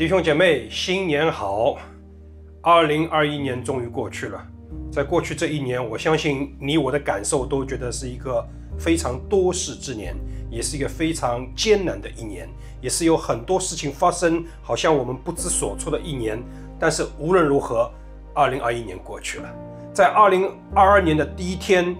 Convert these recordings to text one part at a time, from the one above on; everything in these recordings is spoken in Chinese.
弟兄姐妹，新年好！二零二一年终于过去了，在过去这一年，我相信你我的感受都觉得是一个非常多事之年，也是一个非常艰难的一年，也是有很多事情发生，好像我们不知所措的一年。但是无论如何，二零二一年过去了，在二零二二年的第一天。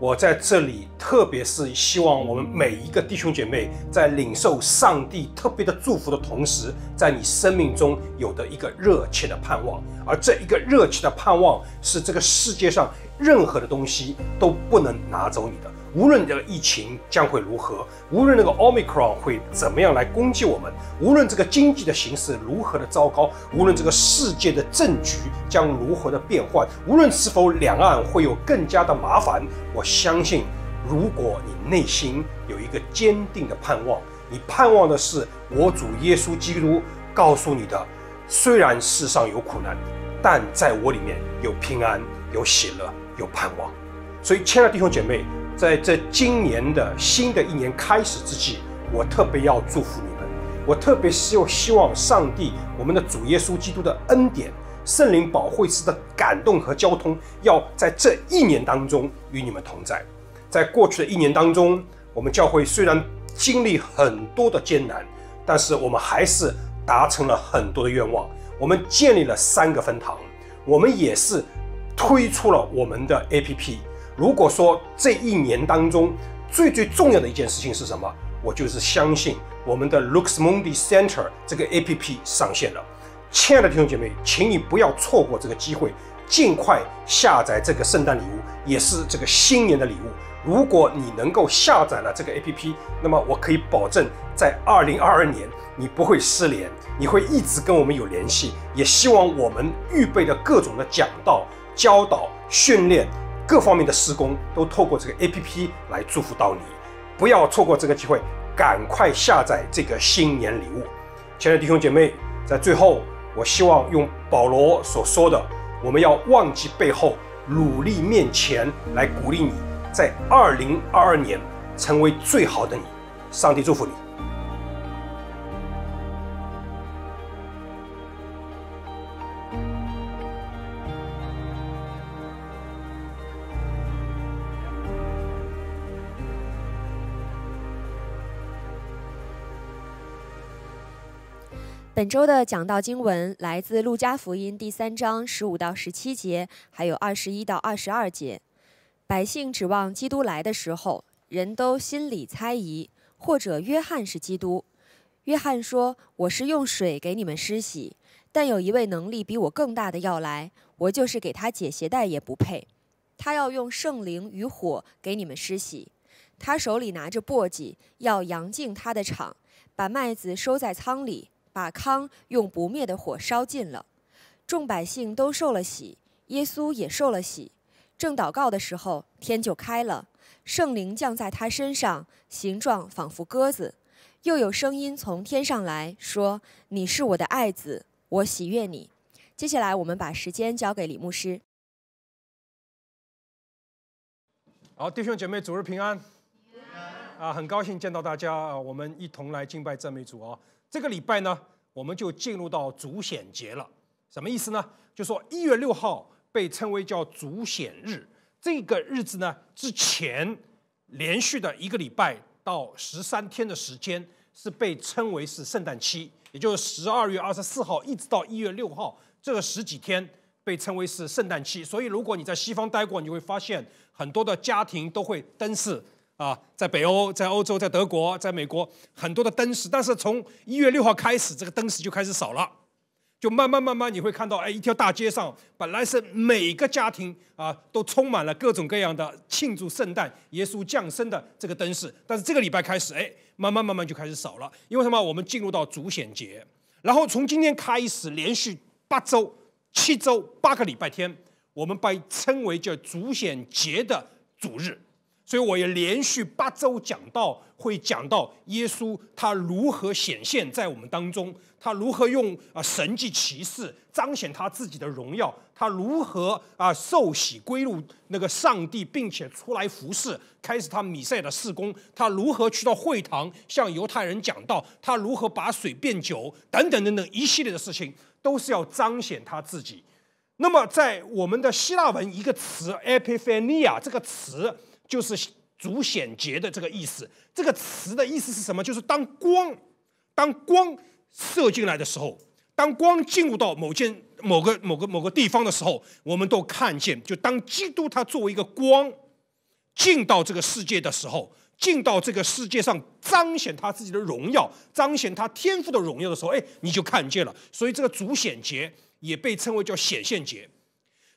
我在这里，特别是希望我们每一个弟兄姐妹，在领受上帝特别的祝福的同时，在你生命中有的一个热切的盼望，而这一个热切的盼望，是这个世界上任何的东西都不能拿走你的。无论这个疫情将会如何，无论那个 Omicron 会怎么样来攻击我们，无论这个经济的形势如何的糟糕，无论这个世界的政局将如何的变幻，无论是否两岸会有更加的麻烦，我相信，如果你内心有一个坚定的盼望，你盼望的是我主耶稣基督告诉你的：虽然世上有苦难，但在我里面有平安、有喜乐、有盼望。所以，亲爱的弟兄姐妹。在这今年的新的一年开始之际，我特别要祝福你们。我特别希希望上帝、我们的主耶稣基督的恩典、圣灵保惠师的感动和交通，要在这一年当中与你们同在。在过去的一年当中，我们教会虽然经历很多的艰难，但是我们还是达成了很多的愿望。我们建立了三个分堂，我们也是推出了我们的 APP。如果说这一年当中最最重要的一件事情是什么，我就是相信我们的 l u x m o n d y Center 这个 A P P 上线了。亲爱的弟兄姐妹，请你不要错过这个机会，尽快下载这个圣诞礼物，也是这个新年的礼物。如果你能够下载了这个 A P P，那么我可以保证，在二零二二年你不会失联，你会一直跟我们有联系。也希望我们预备的各种的讲道、教导、训练。各方面的施工都透过这个 A P P 来祝福到你，不要错过这个机会，赶快下载这个新年礼物。亲爱的弟兄姐妹，在最后，我希望用保罗所说的“我们要忘记背后，努力面前”，来鼓励你在二零二二年成为最好的你。上帝祝福你。本周的讲道经文来自《路加福音》第三章十五到十七节，还有二十一到二十二节。百姓指望基督来的时候，人都心里猜疑，或者约翰是基督。约翰说：“我是用水给你们施洗，但有一位能力比我更大的要来，我就是给他解鞋带也不配。他要用圣灵与火给你们施洗，他手里拿着簸箕，要扬净他的场，把麦子收在仓里。”把糠用不灭的火烧尽了，众百姓都受了喜，耶稣也受了喜。正祷告的时候，天就开了，圣灵降在他身上，形状仿佛鸽子。又有声音从天上来，说：“你是我的爱子，我喜悦你。”接下来，我们把时间交给李牧师。好，弟兄姐妹，主日平安！啊，很高兴见到大家啊，我们一同来敬拜赞美主啊。这个礼拜呢，我们就进入到主显节了。什么意思呢？就说一月六号被称为叫主显日，这个日子呢之前连续的一个礼拜到十三天的时间是被称为是圣诞期，也就是十二月二十四号一直到一月六号这个十几天被称为是圣诞期。所以如果你在西方待过，你会发现很多的家庭都会灯饰。啊，在北欧，在欧洲，在德国，在美国，很多的灯饰。但是从一月六号开始，这个灯饰就开始少了，就慢慢慢慢，你会看到，哎，一条大街上本来是每个家庭啊都充满了各种各样的庆祝圣诞、耶稣降生的这个灯饰，但是这个礼拜开始，哎，慢慢慢慢就开始少了，因为什么？我们进入到主显节，然后从今天开始，连续八周、七周、八个礼拜天，我们被称为叫主显节的主日。所以我也连续八周讲到，会讲到耶稣他如何显现在我们当中，他如何用啊神迹奇事彰显他自己的荣耀，他如何啊受洗归入那个上帝，并且出来服侍，开始他米赛的事工，他如何去到会堂向犹太人讲道，他如何把水变酒等等等等一系列的事情，都是要彰显他自己。那么在我们的希腊文一个词 epiphania 这个词。就是主显节的这个意思，这个词的意思是什么？就是当光，当光射进来的时候，当光进入到某件、某个、某个、某个地方的时候，我们都看见。就当基督他作为一个光进到这个世界的时候，进到这个世界上彰显他自己的荣耀，彰显他天赋的荣耀的时候，哎，你就看见了。所以这个主显节也被称为叫显现节。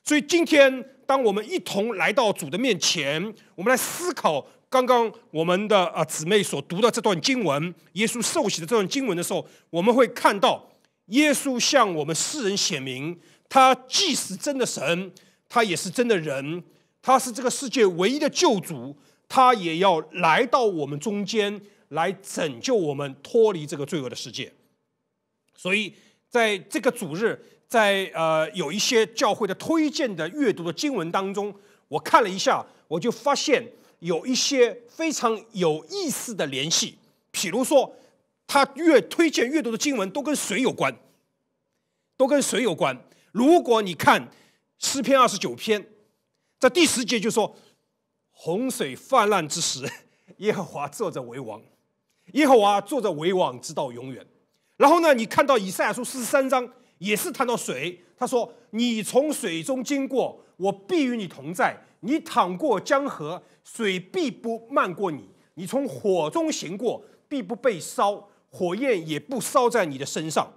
所以今天，当我们一同来到主的面前，我们来思考刚刚我们的啊姊妹所读的这段经文，耶稣受洗的这段经文的时候，我们会看到，耶稣向我们世人显明，他既是真的神，他也是真的人，他是这个世界唯一的救主，他也要来到我们中间，来拯救我们脱离这个罪恶的世界。所以在这个主日。在呃有一些教会的推荐的阅读的经文当中，我看了一下，我就发现有一些非常有意思的联系。比如说，他越推荐阅读的经文都跟水有关，都跟水有关。如果你看诗篇二十九篇，在第十节就说：“洪水泛滥之时，耶和华坐着为王；耶和华坐着为王，直到永远。”然后呢，你看到以赛亚书四十三章。也是谈到水，他说：“你从水中经过，我必与你同在；你淌过江河，水必不漫过你；你从火中行过，必不被烧，火焰也不烧在你的身上。”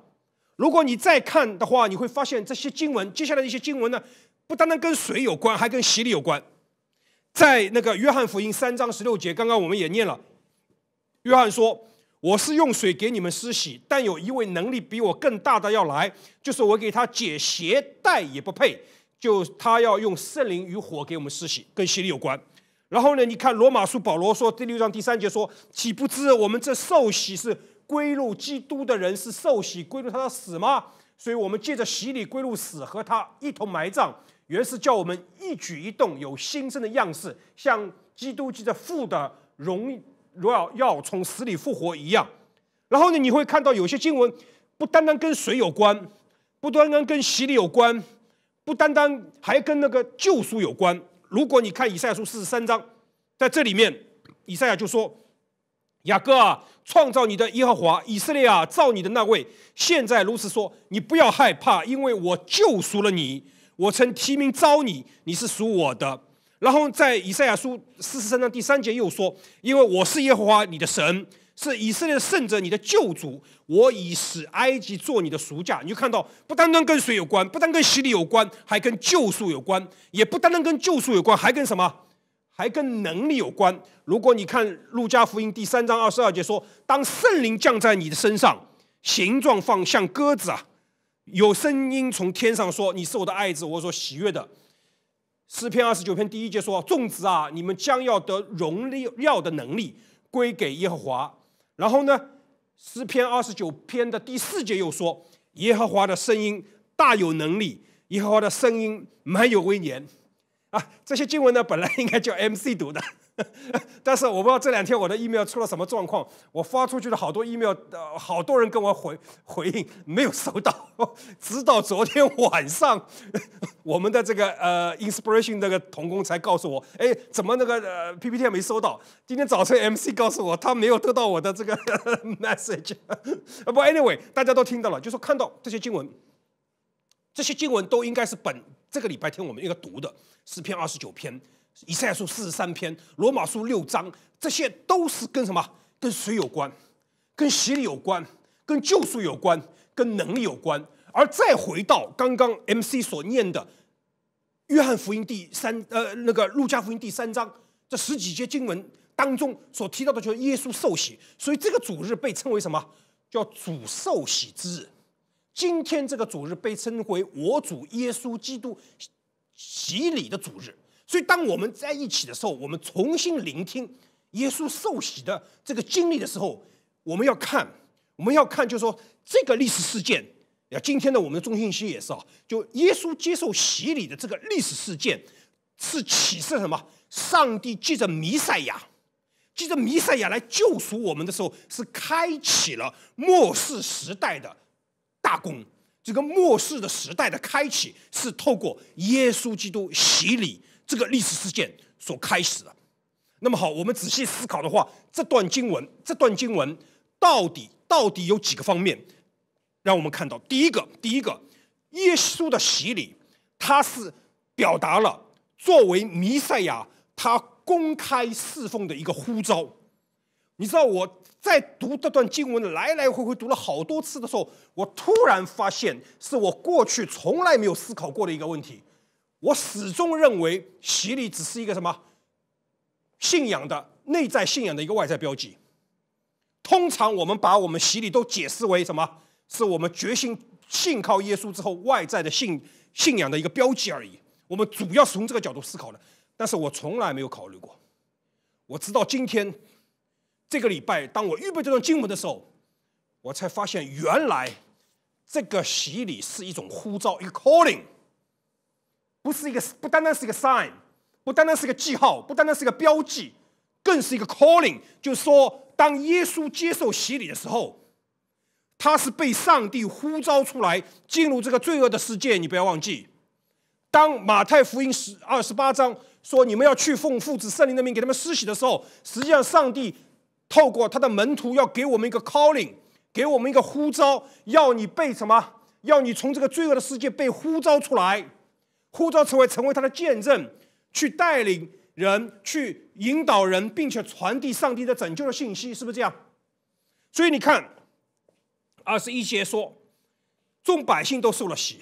如果你再看的话，你会发现这些经文，接下来的一些经文呢，不单单跟水有关，还跟洗礼有关。在那个约翰福音三章十六节，刚刚我们也念了，约翰说。我是用水给你们施洗，但有一位能力比我更大的要来，就是我给他解鞋带也不配，就他要用圣灵与火给我们施洗，跟洗礼有关。然后呢，你看罗马书保罗说第六章第三节说：“岂不知我们这受洗是归入基督的人是受洗归入他的死吗？”所以，我们借着洗礼归入死，和他一同埋葬。原是叫我们一举一动有新生的样式，像基督记着父的荣。若要要从死里复活一样，然后呢，你会看到有些经文不单单跟水有关，不单单跟洗礼有关，不单单还跟那个救赎有关。如果你看以赛亚书四十三章，在这里面，以赛亚就说：“雅各啊，创造你的耶和华以色列啊，造你的那位，现在如此说，你不要害怕，因为我救赎了你，我曾提名召你，你是属我的。”然后在以赛亚书四十三章第三节又说：“因为我是耶和华你的神，是以色列的圣者，你的救主。我已使埃及做你的赎价。”你就看到，不单单跟水有关，不单单跟洗礼有关，还跟救赎有关；也不单单跟救赎有关，还跟什么？还跟能力有关。如果你看路加福音第三章二十二节说：“当圣灵降在你的身上，形状放像鸽子啊，有声音从天上说：‘你是我的爱子，我所喜悦的。’”诗篇二十九篇第一节说：“众子啊，你们将要得荣耀的能力归给耶和华。”然后呢，诗篇二十九篇的第四节又说：“耶和华的声音大有能力，耶和华的声音满有威严。”啊，这些经文呢，本来应该叫 MC 读的。但是我不知道这两天我的 email 出了什么状况，我发出去的好多 email，好多人跟我回回应没有收到，直到昨天晚上，我们的这个呃 inspiration 那个童工才告诉我，哎，怎么那个呃 PPT 没收到？今天早晨 MC 告诉我，他没有得到我的这个 message。不，anyway，大家都听到了，就说看到这些经文，这些经文都应该是本这个礼拜天我们应该读的十篇二十九篇。以赛书四十三篇，罗马书六章，这些都是跟什么？跟水有关？跟洗礼有关？跟救赎有关？跟能力有关？而再回到刚刚 M C 所念的《约翰福音》第三，呃，那个《路加福音》第三章，这十几节经文当中所提到的，就是耶稣受洗。所以这个主日被称为什么？叫主受洗之日。今天这个主日被称为我主耶稣基督洗礼的主日。所以，当我们在一起的时候，我们重新聆听耶稣受洗的这个经历的时候，我们要看，我们要看，就是说这个历史事件。要今天的我们的中信息也是啊，就耶稣接受洗礼的这个历史事件，是启示什么？上帝借着弥赛亚，借着弥赛亚来救赎我们的时候，是开启了末世时代的，大功。这个末世的时代的开启，是透过耶稣基督洗礼。这个历史事件所开始的。那么好，我们仔细思考的话，这段经文，这段经文到底到底有几个方面，让我们看到？第一个，第一个，耶稣的洗礼，他是表达了作为弥赛亚他公开侍奉的一个呼召。你知道我在读这段经文来来回回读了好多次的时候，我突然发现是我过去从来没有思考过的一个问题。我始终认为，洗礼只是一个什么信仰的内在信仰的一个外在标记。通常我们把我们洗礼都解释为什么是我们决心信靠耶稣之后外在的信信仰的一个标记而已。我们主要是从这个角度思考的。但是我从来没有考虑过。我直到今天这个礼拜，当我预备这段经文的时候，我才发现原来这个洗礼是一种呼召一个 calling。不是一个不单单是一个 sign，不单单是一个记号，不单单是一个标记，更是一个 calling。就是说，当耶稣接受洗礼的时候，他是被上帝呼召出来进入这个罪恶的世界。你不要忘记，当马太福音十二十八章说你们要去奉父子圣灵的名给他们施洗的时候，实际上上帝透过他的门徒要给我们一个 calling，给我们一个呼召，要你被什么？要你从这个罪恶的世界被呼召出来。呼召成为成为他的见证，去带领人，去引导人，并且传递上帝的拯救的信息，是不是这样？所以你看，二十一节说众百姓都受了洗；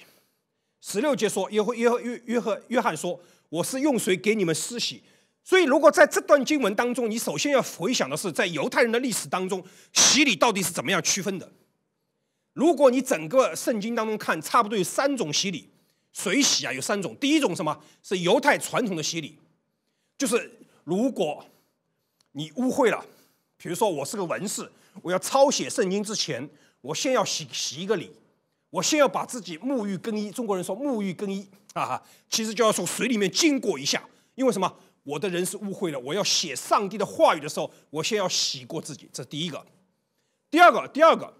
十六节说约约约约和约翰说我是用水给你们施洗。所以如果在这段经文当中，你首先要回想的是，在犹太人的历史当中，洗礼到底是怎么样区分的？如果你整个圣经当中看，差不多有三种洗礼。水洗啊，有三种。第一种什么是犹太传统的洗礼，就是如果你污秽了，比如说我是个文士，我要抄写圣经之前，我先要洗洗一个礼，我先要把自己沐浴更衣。中国人说沐浴更衣，啊，哈，其实就要从水里面经过一下。因为什么？我的人是污秽了，我要写上帝的话语的时候，我先要洗过自己，这第一个。第二个，第二个，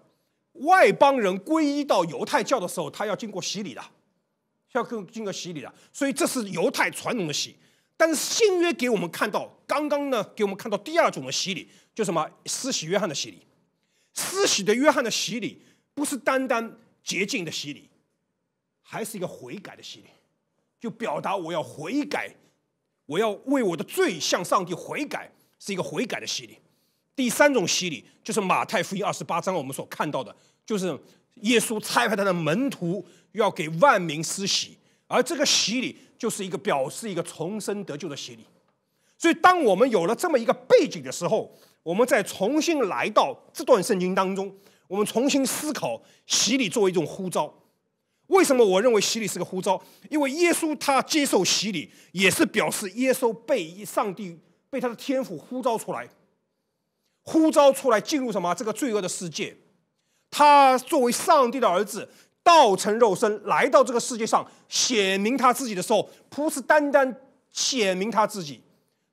外邦人皈依到犹太教的时候，他要经过洗礼的。要进个洗礼了，所以这是犹太传统的洗礼。但是新约给我们看到，刚刚呢，给我们看到第二种的洗礼，就什么施洗约翰的洗礼。施洗的约翰的洗礼不是单单洁净的洗礼，还是一个悔改的洗礼，就表达我要悔改，我要为我的罪向上帝悔改，是一个悔改的洗礼。第三种洗礼就是马太福音二十八章我们所看到的，就是。耶稣差派他的门徒要给万民施洗，而这个洗礼就是一个表示一个重生得救的洗礼。所以，当我们有了这么一个背景的时候，我们再重新来到这段圣经当中，我们重新思考洗礼作为一种呼召。为什么我认为洗礼是个呼召？因为耶稣他接受洗礼，也是表示耶稣被上帝被他的天赋呼召出来，呼召出来进入什么这个罪恶的世界。他作为上帝的儿子，道成肉身来到这个世界上显明他自己的时候，不是单单显明他自己，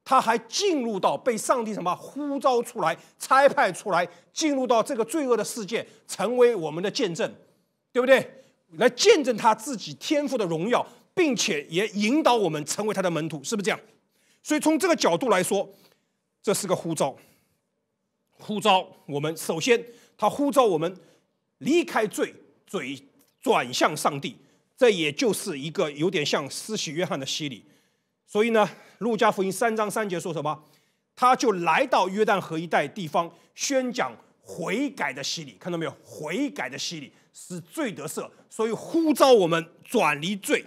他还进入到被上帝什么呼召出来、差派出来，进入到这个罪恶的世界，成为我们的见证，对不对？来见证他自己天赋的荣耀，并且也引导我们成为他的门徒，是不是这样？所以从这个角度来说，这是个呼召。呼召我们，首先他呼召我们。离开罪，嘴转向上帝，这也就是一个有点像施洗约翰的洗礼。所以呢，《路加福音》三章三节说什么？他就来到约旦河一带地方，宣讲悔改的洗礼。看到没有？悔改的洗礼使罪得赦，所以呼召我们转离罪，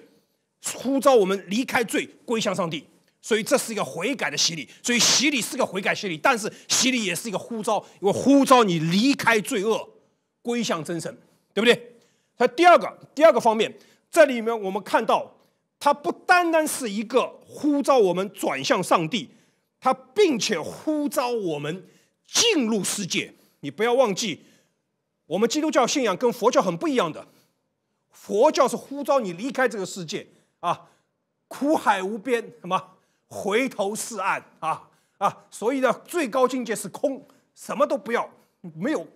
呼召我们离开罪，归向上帝。所以这是一个悔改的洗礼。所以洗礼是个悔改洗礼，但是洗礼也是一个呼召，我呼召你离开罪恶。归向真神，对不对？它第二个，第二个方面，这里面我们看到，它不单单是一个呼召我们转向上帝，它并且呼召我们进入世界。你不要忘记，我们基督教信仰跟佛教很不一样的。佛教是呼召你离开这个世界啊，苦海无边，什么回头是岸啊啊！所以呢，最高境界是空，什么都不要，没有。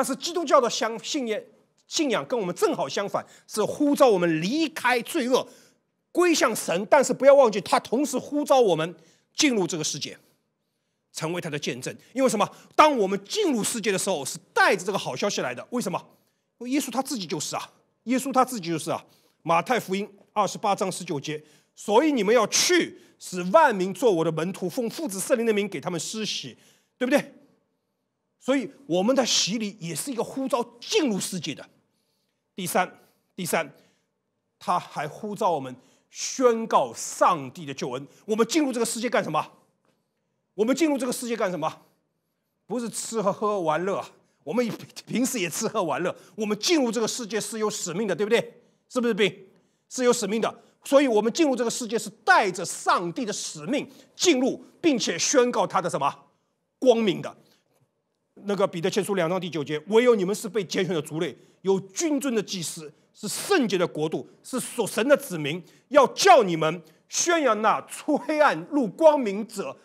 但是基督教的相信念信仰跟我们正好相反，是呼召我们离开罪恶，归向神。但是不要忘记，他同时呼召我们进入这个世界，成为他的见证。因为什么？当我们进入世界的时候，是带着这个好消息来的。为什么？耶稣他自己就是啊，耶稣他自己就是啊。马太福音二十八章十九节，所以你们要去，使万民做我的门徒，奉父子圣灵的名给他们施洗，对不对？所以，我们的洗礼也是一个呼召进入世界的。第三，第三，他还呼召我们宣告上帝的救恩。我们进入这个世界干什么？我们进入这个世界干什么？不是吃喝喝玩乐。我们平时也吃喝玩乐。我们进入这个世界是有使命的，对不对？是不是病？是有使命的。所以我们进入这个世界是带着上帝的使命进入，并且宣告他的什么光明的。那个彼得前书两章第九节，唯有你们是被拣选的族类，有君尊的祭司，是圣洁的国度，是属神的子民。要叫你们宣扬那出黑暗入光明者，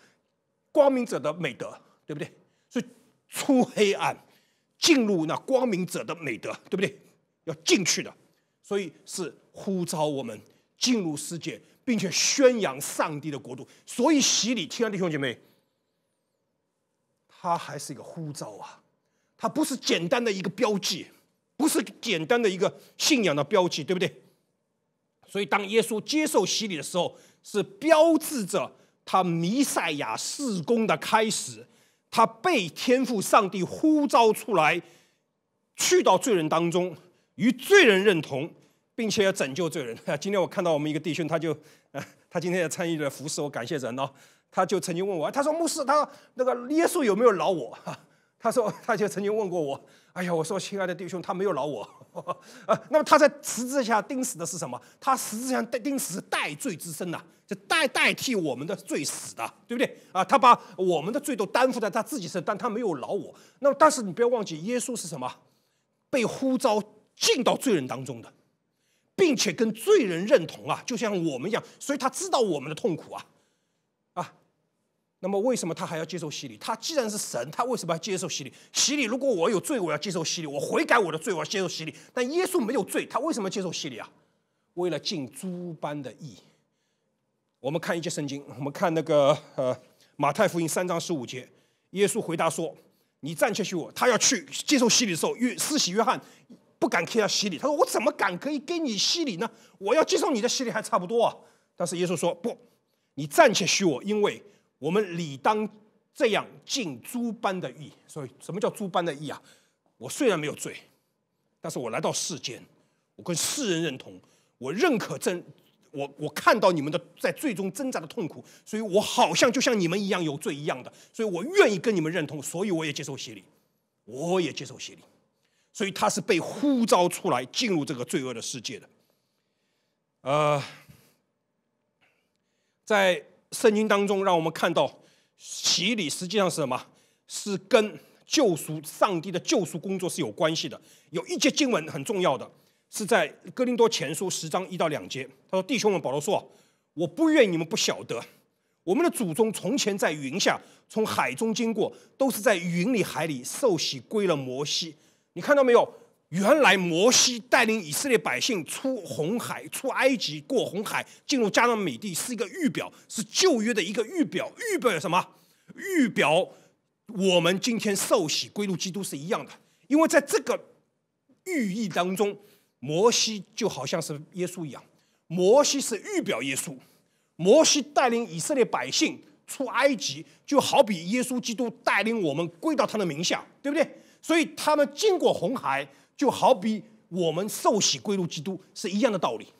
光明者的美德，对不对？是出黑暗进入那光明者的美德，对不对？要进去的，所以是呼召我们进入世界，并且宣扬上帝的国度。所以洗礼，亲爱的弟兄姐妹。他还是一个呼召啊，他不是简单的一个标记，不是简单的一个信仰的标记，对不对？所以，当耶稣接受洗礼的时候，是标志着他弥赛亚事工的开始，他被天赋上帝呼召出来，去到罪人当中，与罪人认同，并且要拯救罪人。今天我看到我们一个弟兄，他就，他今天也参与了服侍，我感谢神哦。他就曾经问我，他说：“牧师，他那个耶稣有没有饶我？” 他说，他就曾经问过我：“哎呀，我说，亲爱的弟兄，他没有饶我。” 啊，那么他在十字架钉死的是什么？他十字架钉死是代罪之身呐，就代代替我们的罪死的，对不对啊？他把我们的罪都担负在他自己身，但他没有饶我。那么，但是你不要忘记，耶稣是什么？被呼召进到罪人当中的，并且跟罪人认同啊，就像我们一样，所以他知道我们的痛苦啊。那么为什么他还要接受洗礼？他既然是神，他为什么要接受洗礼？洗礼，如果我有罪，我要接受洗礼，我悔改我的罪，我要接受洗礼。但耶稣没有罪，他为什么要接受洗礼啊？为了尽诸般的义。我们看一节圣经，我们看那个呃马太福音三章十五节，耶稣回答说：“你暂且许我。”他要去接受洗礼的时候，约施洗约翰不敢给他洗礼，他说：“我怎么敢可以给你洗礼呢？我要接受你的洗礼还差不多啊。”但是耶稣说：“不，你暂且许我，因为。”我们理当这样尽诸般的意。所以，什么叫诸般的意啊？我虽然没有罪，但是我来到世间，我跟世人认同，我认可真，我我看到你们的在最终挣扎的痛苦，所以我好像就像你们一样有罪一样的，所以我愿意跟你们认同，所以我也接受洗礼，我也接受洗礼。所以他是被呼召出来进入这个罪恶的世界的。呃，在。圣经当中，让我们看到洗礼实际上是什么？是跟救赎、上帝的救赎工作是有关系的。有一节经文很重要的，是在哥林多前书十章一到两节。他说：“弟兄们，保罗说，我不愿你们不晓得，我们的祖宗从前在云下、从海中经过，都是在云里海里受洗归了摩西。你看到没有？”原来摩西带领以色列百姓出红海、出埃及、过红海，进入迦南美地，是一个预表，是旧约的一个预表。预表什么？预表我们今天受洗归入基督是一样的。因为在这个寓意当中，摩西就好像是耶稣一样，摩西是预表耶稣。摩西带领以色列百姓出埃及，就好比耶稣基督带领我们归到他的名下，对不对？所以他们经过红海。就好比我们受洗归入基督是一样的道理，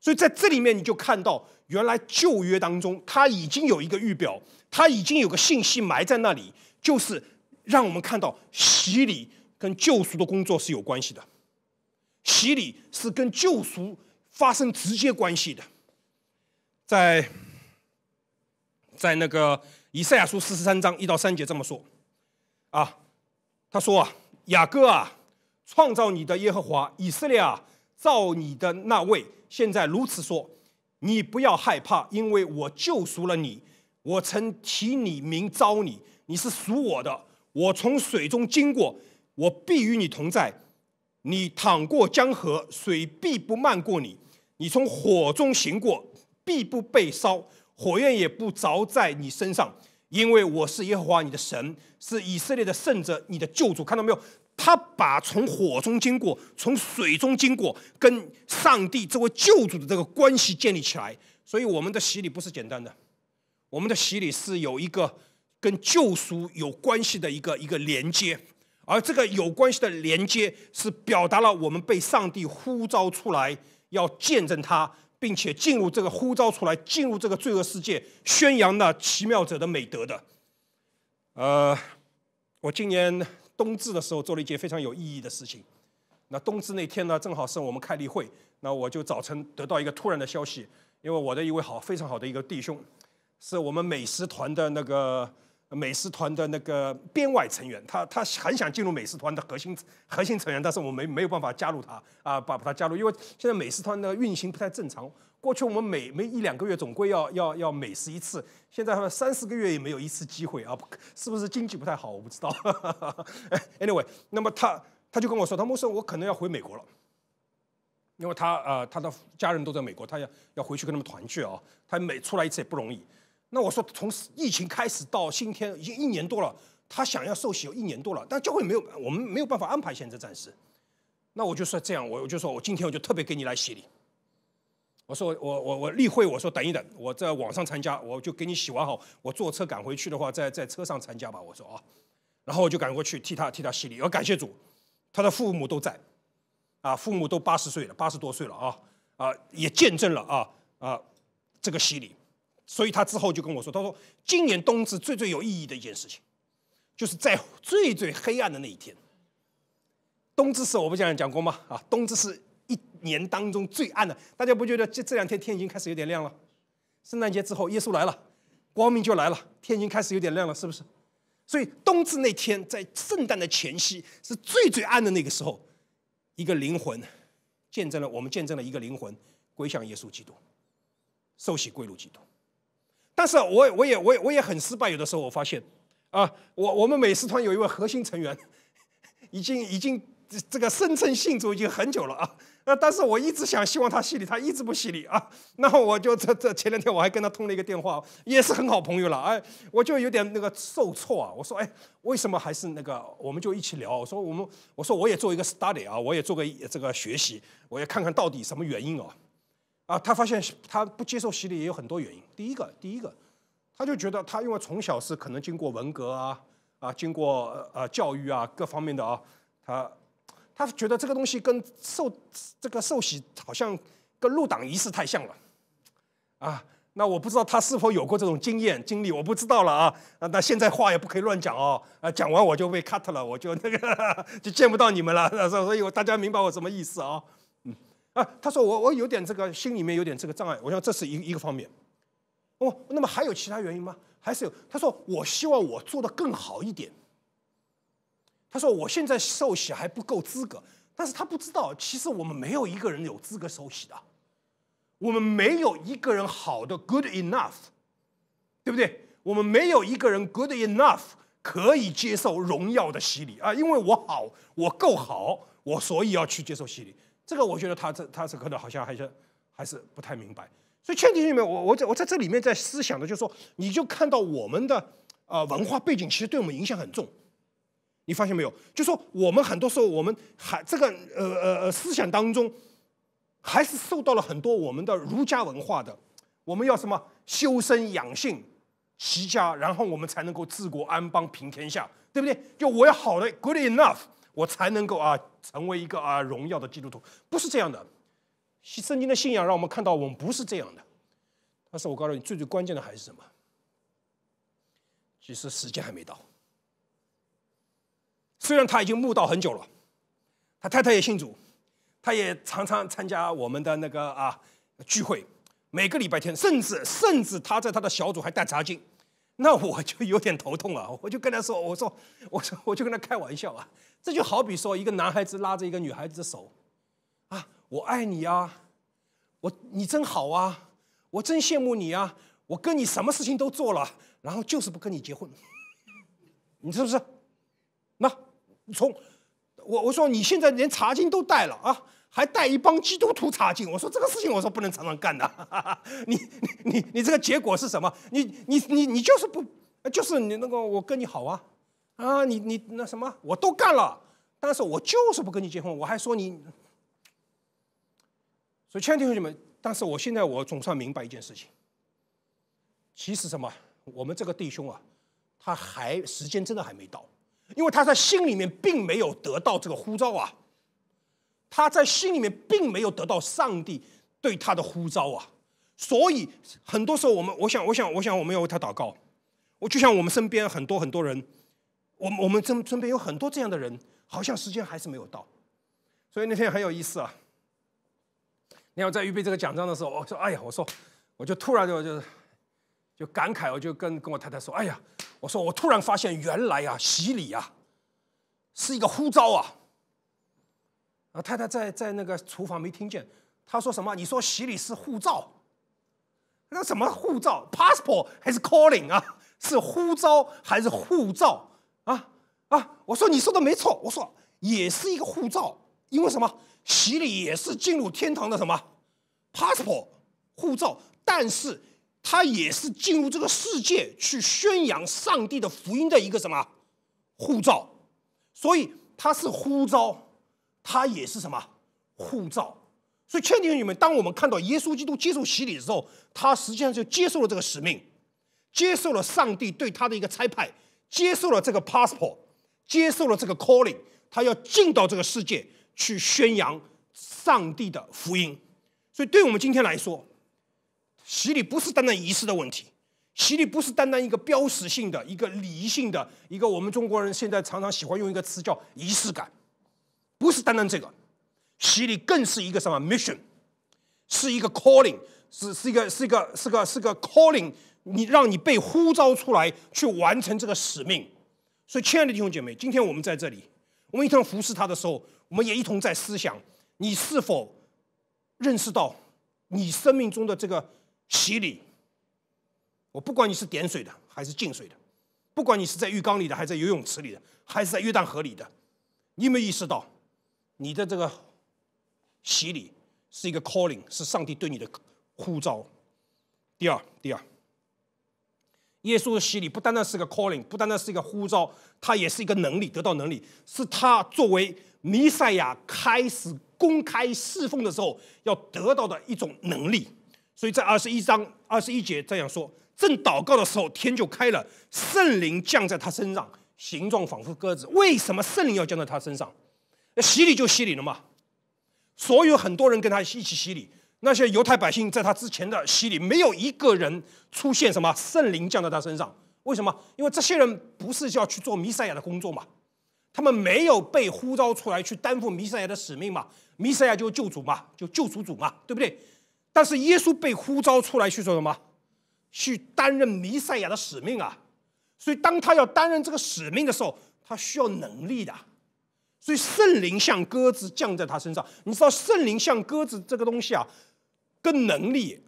所以在这里面你就看到，原来旧约当中他已经有一个预表，他已经有个信息埋在那里，就是让我们看到洗礼跟救赎的工作是有关系的，洗礼是跟救赎发生直接关系的，在在那个以赛亚书四十三章一到三节这么说，啊，他说啊，雅各啊。创造你的耶和华以色列啊，造你的那位，现在如此说：你不要害怕，因为我救赎了你。我曾提你名招你，你是属我的。我从水中经过，我必与你同在；你淌过江河，水必不漫过你；你从火中行过，必不被烧，火焰也不着在你身上，因为我是耶和华你的神，是以色列的圣者，你的救主。看到没有？他把从火中经过、从水中经过，跟上帝这位救主的这个关系建立起来。所以，我们的洗礼不是简单的，我们的洗礼是有一个跟救赎有关系的一个一个连接，而这个有关系的连接是表达了我们被上帝呼召出来，要见证他，并且进入这个呼召出来，进入这个罪恶世界，宣扬那奇妙者的美德的。呃，我今年。冬至的时候做了一件非常有意义的事情，那冬至那天呢，正好是我们开例会，那我就早晨得到一个突然的消息，因为我的一位好非常好的一个弟兄，是我们美食团的那个美食团的那个编外成员，他他很想进入美食团的核心核心成员，但是我没没有办法加入他啊，把把他加入，因为现在美食团的运行不太正常。过去我们每每一两个月总归要要要美食一次，现在他们三四个月也没有一次机会啊！是不是经济不太好？我不知道。Anyway，那么他他就跟我说，他穆生我可能要回美国了，因为他呃他的家人都在美国，他要要回去跟他们团聚啊。他每出来一次也不容易。那我说从疫情开始到今天已经一年多了，他想要受洗有一年多了，但教会没有我们没有办法安排现在暂时。那我就说这样，我我就说我今天我就特别给你来洗礼。我说，我我我例会，我说等一等，我在网上参加，我就给你洗完好，我坐车赶回去的话，在在车上参加吧。我说啊，然后我就赶过去替他替他洗礼。要感谢主，他的父母都在，啊，父母都八十岁了，八十多岁了啊啊，也见证了啊啊这个洗礼。所以他之后就跟我说，他说今年冬至最最有意义的一件事情，就是在最最黑暗的那一天，冬至是我不讲讲过吗？啊，冬至是。年当中最暗的，大家不觉得这这两天天已经开始有点亮了？圣诞节之后，耶稣来了，光明就来了，天已经开始有点亮了，是不是？所以冬至那天，在圣诞的前夕，是最最暗的那个时候，一个灵魂见证了我们，见证了一个灵魂归向耶稣基督，受洗归入基督。但是我我也我也我也很失败，有的时候我发现啊，我我们美食团有一位核心成员，已经已经这个声称信主已经很久了啊。那但是我一直想希望他洗礼，他一直不洗礼啊。那我就这这前两天我还跟他通了一个电话，也是很好朋友了哎，我就有点那个受挫啊。我说哎，为什么还是那个？我们就一起聊。我说我们，我说我也做一个 study 啊，我也做个这个学习，我也看看到底什么原因哦。啊，他发现他不接受洗礼也有很多原因。第一个，第一个，他就觉得他因为从小是可能经过文革啊啊，经过呃教育啊各方面的啊，他。他觉得这个东西跟受这个受洗好像跟入党仪式太像了，啊，那我不知道他是否有过这种经验经历，我不知道了啊。那现在话也不可以乱讲哦，啊，讲完我就被 cut 了，我就那个 就见不到你们了，所以我大家明白我什么意思啊？嗯，啊，他说我我有点这个心里面有点这个障碍，我想这是一一个方面。哦，那么还有其他原因吗？还是有。他说我希望我做的更好一点。他说：“我现在受洗还不够资格。”但是他不知道，其实我们没有一个人有资格受洗的，我们没有一个人好的 good enough，对不对？我们没有一个人 good enough 可以接受荣耀的洗礼啊！因为我好，我够好，我所以要去接受洗礼。这个我觉得他这他这可能好像还是还是不太明白。所以劝弟兄们，我我我在这里面在思想的就是说，你就看到我们的呃文化背景其实对我们影响很重。你发现没有？就说我们很多时候，我们还这个呃呃思想当中，还是受到了很多我们的儒家文化的。我们要什么？修身养性，齐家，然后我们才能够治国安邦、平天下，对不对？就我要好的，good enough，我才能够啊成为一个啊荣耀的基督徒，不是这样的。圣经的信仰让我们看到，我们不是这样的。但是我告诉你，最最关键的还是什么？其实时间还没到。虽然他已经慕道很久了，他太太也信主，他也常常参加我们的那个啊聚会，每个礼拜天，甚至甚至他在他的小组还带查经，那我就有点头痛了，我就跟他说，我说我说我就跟他开玩笑啊，这就好比说一个男孩子拉着一个女孩子的手，啊，我爱你啊，我你真好啊，我真羡慕你啊，我跟你什么事情都做了，然后就是不跟你结婚，你是不是？那。从我我说你现在连茶经都带了啊，还带一帮基督徒茶经，我说这个事情我说不能常常干的。哈 哈你你你你这个结果是什么？你你你你就是不，就是你那个我跟你好啊，啊你你那什么我都干了，但是我就是不跟你结婚，我还说你。所以亲爱的弟兄们，但是我现在我总算明白一件事情，其实什么，我们这个弟兄啊，他还时间真的还没到。因为他在心里面并没有得到这个呼召啊，他在心里面并没有得到上帝对他的呼召啊，所以很多时候我们，我想，我想，我想我们要为他祷告。我就像我们身边很多很多人，我我们村身边有很多这样的人，好像时间还是没有到。所以那天很有意思啊，你要在预备这个奖章的时候，我说，哎呀，我说，我就突然就就就感慨，我就跟跟我太太说，哎呀。我说，我突然发现，原来啊，洗礼啊，是一个护照啊。啊，太太在在那个厨房没听见，她说什么？你说洗礼是护照？那什么护照？passport 还是 calling 啊？是护照还是护照？啊啊！我说你说的没错，我说也是一个护照，因为什么？洗礼也是进入天堂的什么？passport 护照，但是。他也是进入这个世界去宣扬上帝的福音的一个什么护照？所以他是呼召，他也是什么护照？所以，亲爱的弟们，当我们看到耶稣基督接受洗礼的时候，他实际上就接受了这个使命，接受了上帝对他的一个差派，接受了这个 passport，接受了这个 calling，他要进到这个世界去宣扬上帝的福音。所以，对我们今天来说。洗礼不是单单仪式的问题，洗礼不是单单一个标识性的一个礼仪性的一个，我们中国人现在常常喜欢用一个词叫仪式感，不是单单这个，洗礼更是一个什么 mission，是一个 calling，是是一个是一个是个是个 calling，你让你被呼召出来去完成这个使命。所以，亲爱的弟兄姐妹，今天我们在这里，我们一同服侍他的时候，我们也一同在思想，你是否认识到你生命中的这个。洗礼，我不管你是点水的还是进水的，不管你是在浴缸里的还是在游泳池里的，还是在约旦河里的，你有没有意识到，你的这个洗礼是一个 calling，是上帝对你的呼召。第二，第二，耶稣的洗礼不单单是个 calling，不单单是一个呼召，它也是一个能力，得到能力，是他作为弥赛亚开始公开侍奉的时候要得到的一种能力。所以在二十一章二十一节这样说：正祷告的时候，天就开了，圣灵降在他身上，形状仿佛鸽子。为什么圣灵要降在他身上？那洗礼就洗礼了嘛。所有很多人跟他一起洗礼，那些犹太百姓在他之前的洗礼，没有一个人出现什么圣灵降在他身上。为什么？因为这些人不是要去做弥赛亚的工作嘛，他们没有被呼召出来去担负弥赛亚的使命嘛。弥赛亚就救主嘛，就救赎主嘛，对不对？但是耶稣被呼召出来去做什么？去担任弥赛亚的使命啊！所以当他要担任这个使命的时候，他需要能力的。所以圣灵像鸽子降在他身上。你知道圣灵像鸽子这个东西啊，跟能力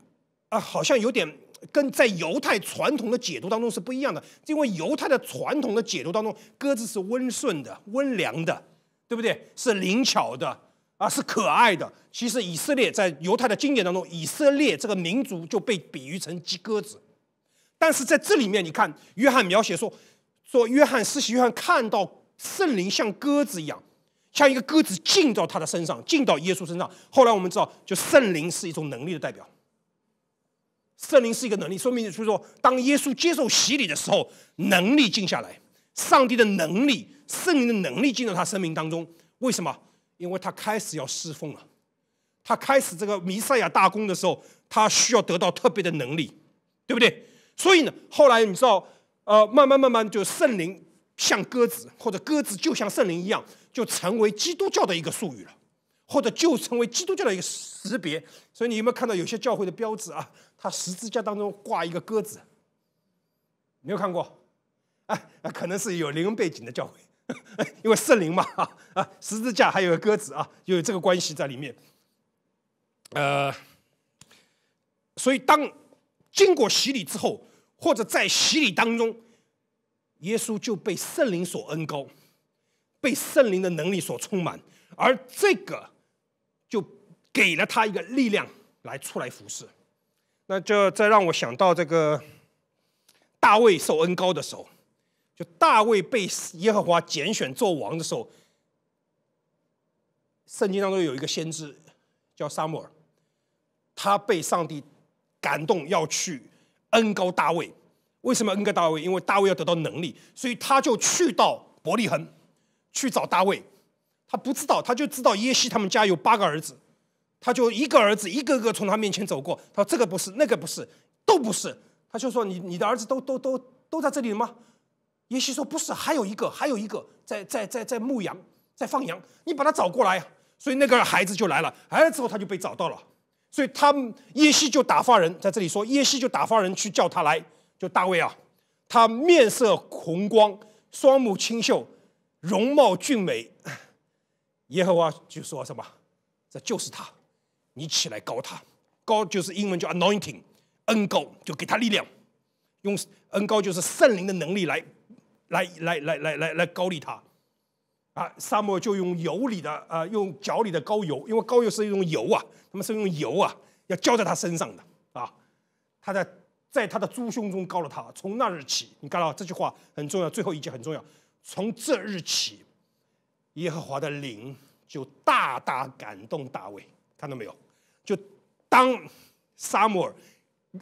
啊，好像有点跟在犹太传统的解读当中是不一样的。因为犹太的传统的解读当中，鸽子是温顺的、温良的，对不对？是灵巧的。啊，是可爱的。其实以色列在犹太的经典当中，以色列这个民族就被比喻成鸡鸽子。但是在这里面，你看约翰描写说，说约翰施洗，约翰看到圣灵像鸽子一样，像一个鸽子进到他的身上，进到耶稣身上。后来我们知道，就圣灵是一种能力的代表。圣灵是一个能力，说明就是说，当耶稣接受洗礼的时候，能力进下来，上帝的能力、圣灵的能力进到他生命当中，为什么？因为他开始要施奉了，他开始这个弥赛亚大功的时候，他需要得到特别的能力，对不对？所以呢，后来你知道，呃，慢慢慢慢就圣灵像鸽子，或者鸽子就像圣灵一样，就成为基督教的一个术语了，或者就成为基督教的一个识别。所以你有没有看到有些教会的标志啊？它十字架当中挂一个鸽子，没有看过？哎，可能是有灵魂背景的教会。因为圣灵嘛，啊十字架还有鸽子啊，有这个关系在里面。呃，所以当经过洗礼之后，或者在洗礼当中，耶稣就被圣灵所恩高，被圣灵的能力所充满，而这个就给了他一个力量来出来服侍。那就再让我想到这个大卫受恩高的时候。就大卫被耶和华拣选做王的时候，圣经当中有一个先知叫撒母耳，他被上帝感动要去恩高大卫。为什么恩高大卫？因为大卫要得到能力，所以他就去到伯利恒去找大卫。他不知道，他就知道耶西他们家有八个儿子，他就一个儿子一个个从他面前走过，他说这个不是，那个不是，都不是。他就说你你的儿子都都都都在这里吗？耶西说：“不是，还有一个，还有一个，在在在在牧羊，在放羊，你把他找过来呀。”所以那个孩子就来了，来了之后他就被找到了。所以他耶西就打发人在这里说：“耶西就打发人去叫他来，就大卫啊，他面色红光，双目清秀，容貌俊美。”耶和华就说什么：“这就是他，你起来膏他，膏就是英文叫 anointing，恩高就给他力量，用恩高就是圣灵的能力来。”来来来来来来高利他，啊，沙漠就用油里的啊，用脚里的膏油，因为膏油是一种油啊，他们是用油啊，要浇在他身上的啊，他在在他的猪胸中膏了他。从那日起，你看到这句话很重要，最后一句很重要。从这日起，耶和华的灵就大大感动大卫，看到没有？就当沙漠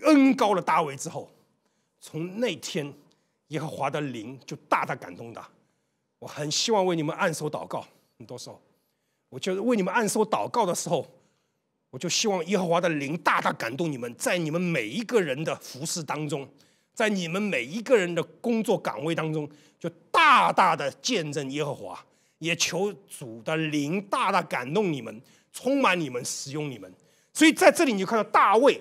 恩高了大卫之后，从那天。耶和华的灵就大大感动的，我很希望为你们按手祷告。很多时候，我就为你们按手祷告的时候，我就希望耶和华的灵大大感动你们，在你们每一个人的服饰当中，在你们每一个人的工作岗位当中，就大大的见证耶和华，也求主的灵大大感动你们，充满你们，使用你们。所以在这里，你就看到大卫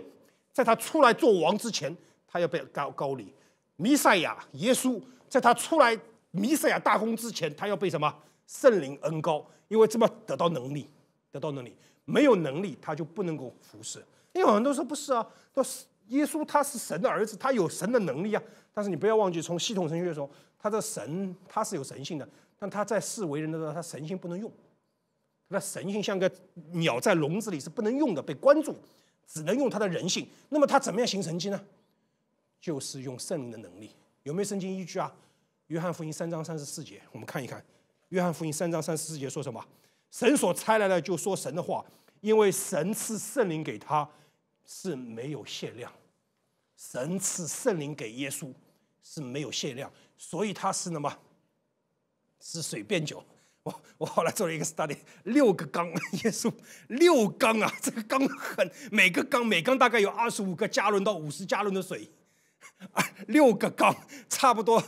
在他出来做王之前，他要被高高礼。弥赛亚耶稣在他出来弥赛亚大公之前，他要被什么圣灵恩高，因为这么得到能力，得到能力没有能力他就不能够服侍。因为很多人都说不是啊，说耶稣他是神的儿子，他有神的能力啊。但是你不要忘记，从系统神学说，他的神他是有神性的，但他在世为人的时候，他神性不能用。那神性像个鸟在笼子里是不能用的，被关住，只能用他的人性。那么他怎么样形成机呢？就是用圣灵的能力，有没有圣经依据啊？约翰福音三章三十四节，我们看一看。约翰福音三章三十四节说什么？神所差来的就说神的话，因为神赐圣灵给他是没有限量，神赐圣灵给耶稣是没有限量，所以他是那么是水变酒。我我后来做了一个 study，六个缸耶稣六缸啊，这个缸很每个缸每缸大概有二十五个加仑到五十加仑的水。六个缸，差不多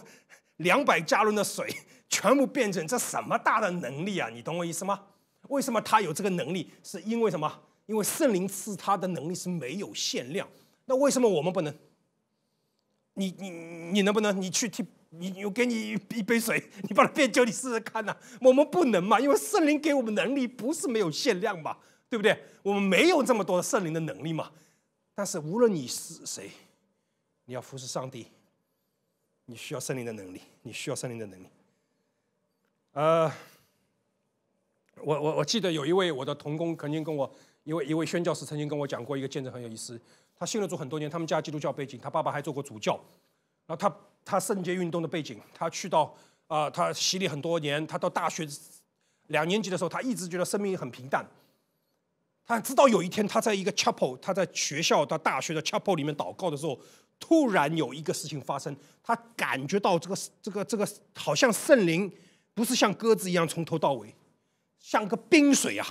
两百加仑的水，全部变成这什么大的能力啊？你懂我意思吗？为什么他有这个能力？是因为什么？因为圣灵赐他的能力是没有限量。那为什么我们不能？你你你能不能你去替你我给你一杯水，你把它变酒，你试试看呐？我们不能嘛，因为圣灵给我们能力不是没有限量嘛，对不对？我们没有这么多圣灵的能力嘛。但是无论你是谁。你要服侍上帝，你需要圣灵的能力，你需要圣灵的能力。呃，我我我记得有一位我的同工曾经跟我，一位一位宣教师曾经跟我讲过一个见证很有意思，他信了主很多年，他们家基督教背景，他爸爸还做过主教，然后他他圣洁运动的背景，他去到啊他洗礼很多年，他到大学两年级的时候，他一直觉得生命很平淡，他直到有一天他在一个 chapel 他在学校的大学的 chapel 里面祷告的时候。突然有一个事情发生，他感觉到这个这个这个好像圣灵不是像鸽子一样从头到尾，像个冰水啊，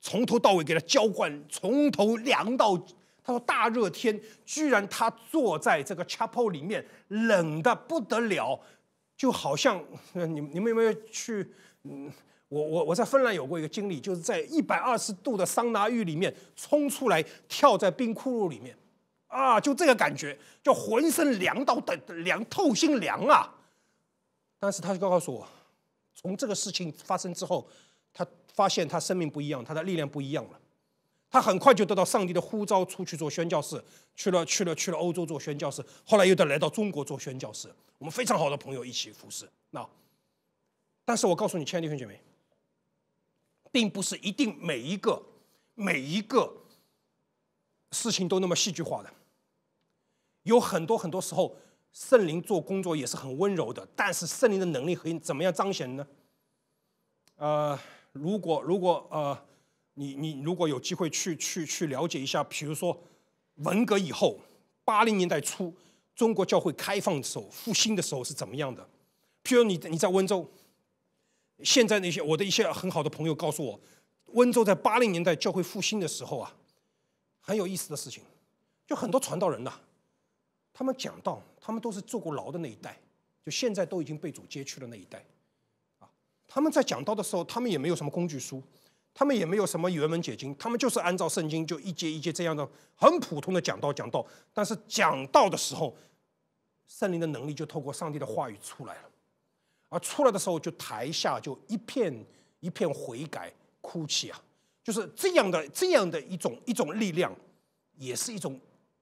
从头到尾给他浇灌，从头凉到。他说大热天，居然他坐在这个 chapel 里面冷的不得了，就好像你你们有没有去？嗯，我我我在芬兰有过一个经历，就是在一百二十度的桑拿浴里面冲出来，跳在冰窟窿里面。啊，就这个感觉，就浑身凉到的凉透心凉啊！但是他就告诉我，从这个事情发生之后，他发现他生命不一样，他的力量不一样了。他很快就得到上帝的呼召，出去做宣教士，去了去了去了欧洲做宣教士，后来又得来到中国做宣教士。我们非常好的朋友一起服侍。那，但是我告诉你，亲爱的弟兄姐妹，并不是一定每一个每一个事情都那么戏剧化的。有很多很多时候，圣灵做工作也是很温柔的。但是圣灵的能力和怎么样彰显呢？呃，如果如果呃，你你如果有机会去去去了解一下，比如说文革以后，八零年代初，中国教会开放的时候复兴的时候是怎么样的？譬如你你在温州，现在那些我的一些很好的朋友告诉我，温州在八零年代教会复兴的时候啊，很有意思的事情，就很多传道人呐。他们讲道，他们都是坐过牢的那一代，就现在都已经被主街区的那一代，啊，他们在讲道的时候，他们也没有什么工具书，他们也没有什么原文解经，他们就是按照圣经就一节一节这样的很普通的讲道讲道，但是讲道的时候，圣灵的能力就透过上帝的话语出来了，而出来的时候，就台下就一片一片悔改哭泣啊，就是这样的这样的一种一种力量，也是一种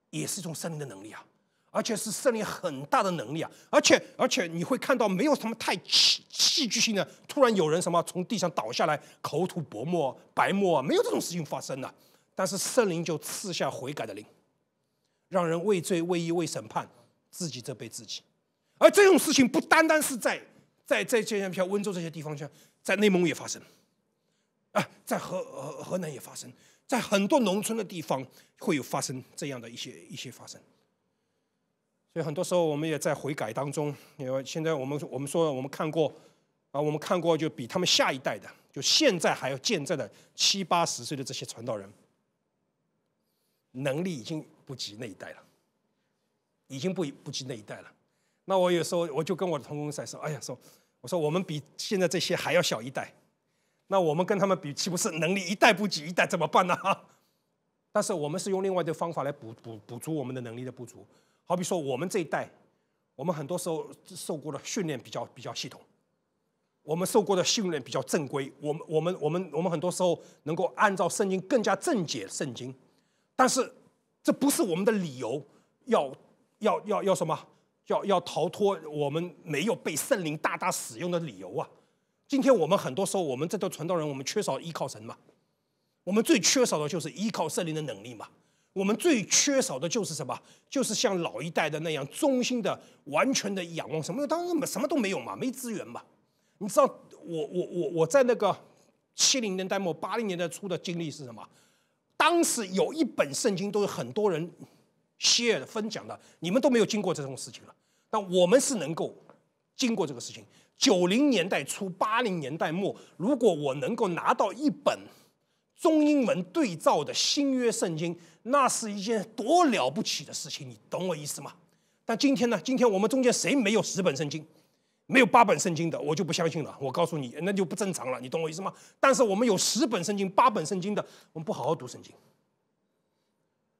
也是一种圣灵的能力啊。而且是圣灵很大的能力啊！而且而且你会看到没有什么太戏戏剧性的，突然有人什么从地上倒下来，口吐白沫，白沫没有这种事情发生的。但是圣灵就赐下悔改的灵，让人畏罪畏义畏审判，自己责备自己。而这种事情不单单是在在在像像温州这些地方，像在内蒙也发生啊，在河河南也发生，在很多农村的地方会有发生这样的一些一些发生。所以很多时候我们也在悔改当中，因为现在我们我们说我们看过，啊我们看过就比他们下一代的，就现在还要健在的七八十岁的这些传道人，能力已经不及那一代了，已经不不及那一代了。那我有时候我就跟我的同工在说，哎呀说，我说我们比现在这些还要小一代，那我们跟他们比岂不是能力一代不及一代怎么办呢？但是我们是用另外的方法来补补补足我们的能力的不足。好比说，我们这一代，我们很多时候受过的训练比较比较系统，我们受过的训练比较正规，我们我们我们我们很多时候能够按照圣经更加正解圣经，但是这不是我们的理由，要要要要什么？要要逃脱我们没有被圣灵大大使用的理由啊！今天我们很多时候，我们这代传道人，我们缺少依靠神嘛？我们最缺少的就是依靠圣灵的能力嘛？我们最缺少的就是什么？就是像老一代的那样忠心的、完全的仰望什么？当然什么都没有嘛，没资源嘛。你知道我我我我在那个七零年代末、八零年代初的经历是什么？当时有一本圣经，都是很多人借分享的，你们都没有经过这种事情了，但我们是能够经过这个事情。九零年代初、八零年代末，如果我能够拿到一本中英文对照的新约圣经。那是一件多了不起的事情，你懂我意思吗？但今天呢？今天我们中间谁没有十本圣经，没有八本圣经的，我就不相信了。我告诉你，那就不正常了，你懂我意思吗？但是我们有十本圣经、八本圣经的，我们不好好读圣经。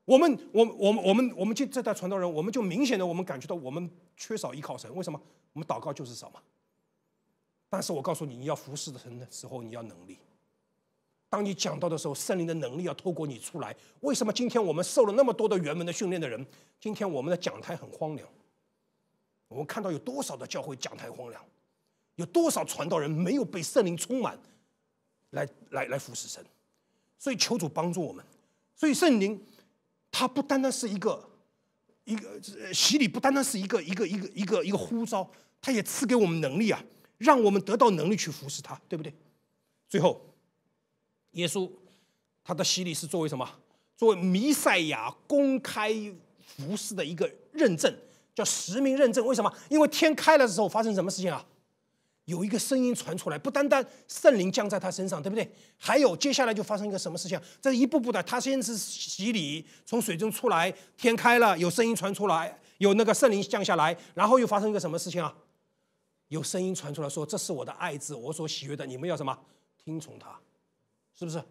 我们，我，我们，我们，我们这这代传道人，我们就明显的，我们感觉到我们缺少依靠神。为什么？我们祷告就是少嘛。但是我告诉你，你要服侍的神的时候，你要能力。当你讲到的时候，圣灵的能力要透过你出来。为什么今天我们受了那么多的原文的训练的人，今天我们的讲台很荒凉？我们看到有多少的教会讲台荒凉，有多少传道人没有被圣灵充满，来来来服侍神。所以求主帮助我们。所以圣灵它不单单是一个一个洗礼，不单单是一个一个一个一个一个呼召，它也赐给我们能力啊，让我们得到能力去服侍他，对不对？最后。耶稣，他的洗礼是作为什么？作为弥赛亚公开服侍的一个认证，叫实名认证。为什么？因为天开了的时候发生什么事情啊？有一个声音传出来，不单单圣灵降在他身上，对不对？还有接下来就发生一个什么事情？这一步步的，他先是洗礼，从水中出来，天开了，有声音传出来，有那个圣灵降下来，然后又发生一个什么事情啊？有声音传出来说：“这是我的爱子，我所喜悦的，你们要什么？听从他。”是不是？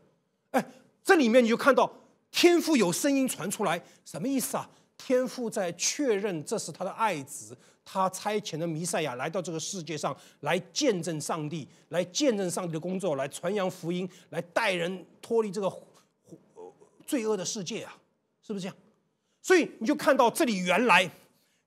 哎，这里面你就看到天父有声音传出来，什么意思啊？天父在确认这是他的爱子，他差遣的弥赛亚来到这个世界上来见证上帝，来见证上帝的工作，来传扬福音，来带人脱离这个罪恶的世界啊！是不是这样？所以你就看到这里原来，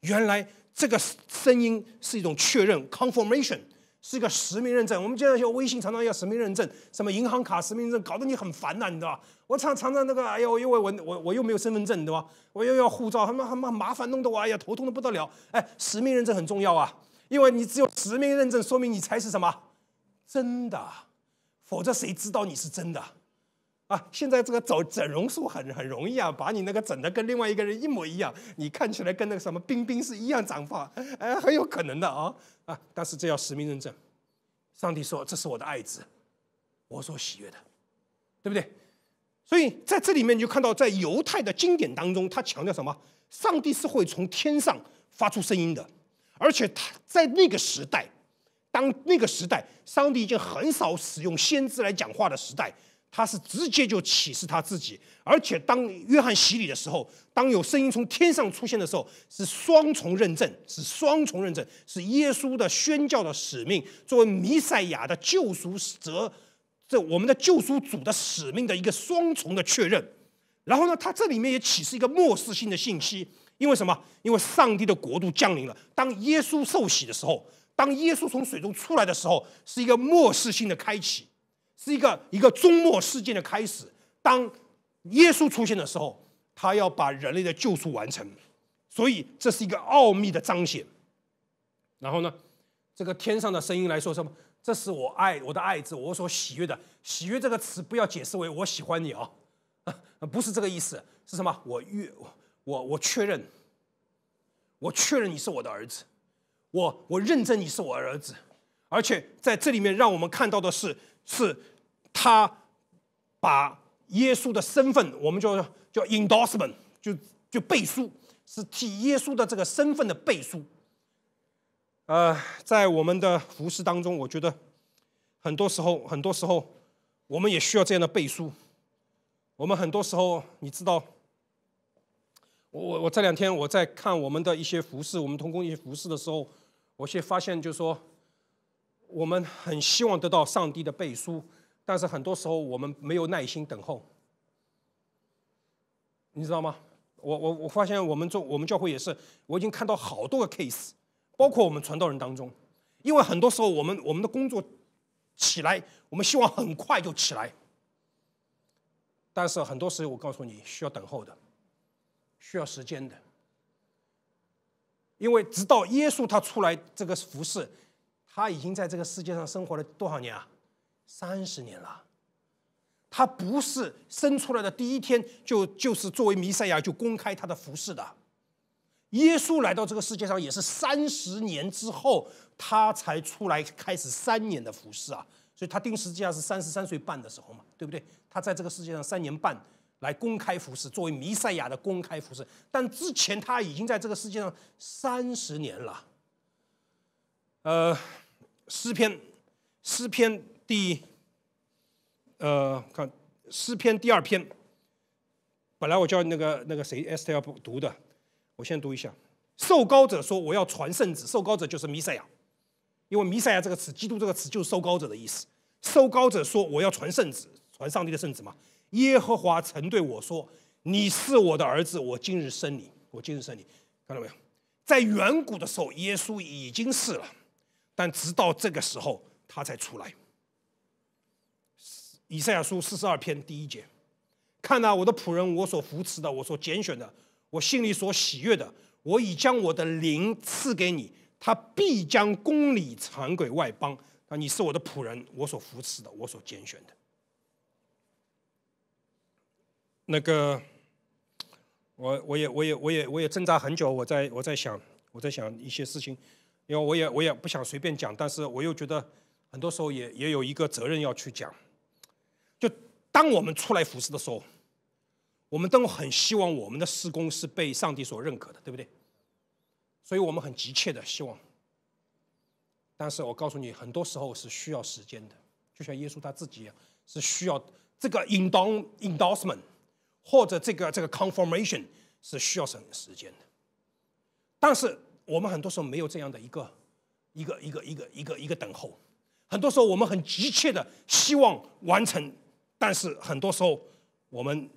原来这个声音是一种确认 （confirmation）。是一个实名认证，我们现在像微信常常要实名认证，什么银行卡实名认证，搞得你很烦呐，你知道吧？我常常常那个，哎呦，因为我我我又没有身份证，对吧？我又要护照，他妈他妈麻烦，弄得我哎呀头痛的不得了。哎，实名认证很重要啊，因为你只有实名认证，说明你才是什么，真的，否则谁知道你是真的。啊，现在这个整整容术很很容易啊，把你那个整的跟另外一个人一模一样，你看起来跟那个什么冰冰是一样长发，哎，很有可能的啊啊！但是这要实名认证。上帝说：“这是我的爱子，我所喜悦的，对不对？”所以在这里面你就看到，在犹太的经典当中，他强调什么？上帝是会从天上发出声音的，而且他在那个时代，当那个时代，上帝已经很少使用先知来讲话的时代。他是直接就启示他自己，而且当约翰洗礼的时候，当有声音从天上出现的时候，是双重认证，是双重认证，是耶稣的宣教的使命，作为弥赛亚的救赎者，这我们的救赎主的使命的一个双重的确认。然后呢，他这里面也启示一个末世性的信息，因为什么？因为上帝的国度降临了。当耶稣受洗的时候，当耶稣从水中出来的时候，是一个末世性的开启。是一个一个终末事件的开始。当耶稣出现的时候，他要把人类的救赎完成，所以这是一个奥秘的彰显。然后呢，这个天上的声音来说什么？这是我爱我的爱子，我所喜悦的喜悦这个词不要解释为我喜欢你哦，不是这个意思。是什么？我越我我确认，我确认你是我的儿子，我我认证你是我儿子，而且在这里面让我们看到的是是。他把耶稣的身份，我们叫叫 endorsement，就就背书，是替耶稣的这个身份的背书。呃，在我们的服饰当中，我觉得很多时候，很多时候我们也需要这样的背书。我们很多时候，你知道，我我我这两天我在看我们的一些服饰，我们通过一些服饰的时候，我却发现，就是说，我们很希望得到上帝的背书。但是很多时候我们没有耐心等候，你知道吗？我我我发现我们做我们教会也是，我已经看到好多个 case，包括我们传道人当中，因为很多时候我们我们的工作起来，我们希望很快就起来，但是很多时候我告诉你需要等候的，需要时间的，因为直到耶稣他出来这个服饰，他已经在这个世界上生活了多少年啊？三十年了，他不是生出来的第一天就就是作为弥赛亚就公开他的服饰的。耶稣来到这个世界上也是三十年之后，他才出来开始三年的服饰啊。所以他定时际上是三十三岁半的时候嘛，对不对？他在这个世界上三年半来公开服饰，作为弥赛亚的公开服饰。但之前他已经在这个世界上三十年了。呃，诗篇，诗篇。第，呃，看诗篇第二篇，本来我叫那个那个谁 e S t h e r 要读的，我先读一下。受高者说：“我要传圣旨。”受高者就是弥赛亚，因为弥赛亚这个词、基督这个词就是受高者的意思。受高者说：“我要传圣旨，传上帝的圣旨嘛。”耶和华曾对我说：“你是我的儿子，我今日生你，我今日生你。”看到没有？在远古的时候，耶稣已经是了，但直到这个时候，他才出来。以赛亚书四十二篇第一节，看呐，我的仆人，我所扶持的，我所拣选的，我心里所喜悦的，我已将我的灵赐给你，他必将公理传给外邦。啊，你是我的仆人，我所扶持的，我所拣选的。那个，我我也我也我也我也挣扎很久，我在我在想我在想一些事情，因为我也我也不想随便讲，但是我又觉得很多时候也也有一个责任要去讲。当我们出来服侍的时候，我们都很希望我们的施工是被上帝所认可的，对不对？所以我们很急切的希望。但是我告诉你，很多时候是需要时间的。就像耶稣他自己是需要这个 endorsement 或者这个这个 confirmation 是需要什时间的。但是我们很多时候没有这样的一个一个一个一个一个一个等候。很多时候我们很急切的希望完成。但是很多时候，我们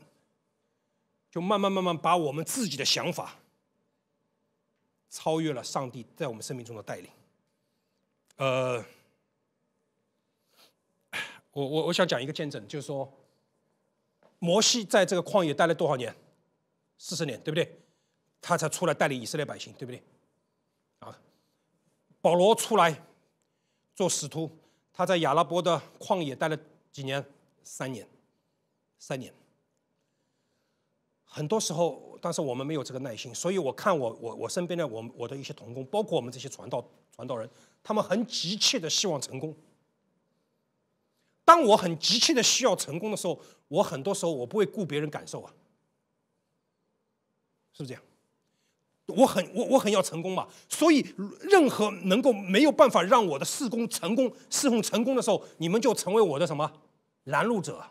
就慢慢慢慢把我们自己的想法超越了上帝在我们生命中的带领。呃，我我我想讲一个见证，就是说，摩西在这个旷野待了多少年？四十年，对不对？他才出来带领以色列百姓，对不对？啊，保罗出来做使徒，他在亚拉伯的旷野待了几年？三年，三年，很多时候，但是我们没有这个耐心。所以我看我我我身边的我我的一些同工，包括我们这些传道传道人，他们很急切的希望成功。当我很急切的需要成功的时候，我很多时候我不会顾别人感受啊，是不是这样？我很我我很要成功嘛，所以任何能够没有办法让我的事工成功事奉成功的时候，你们就成为我的什么？拦路者，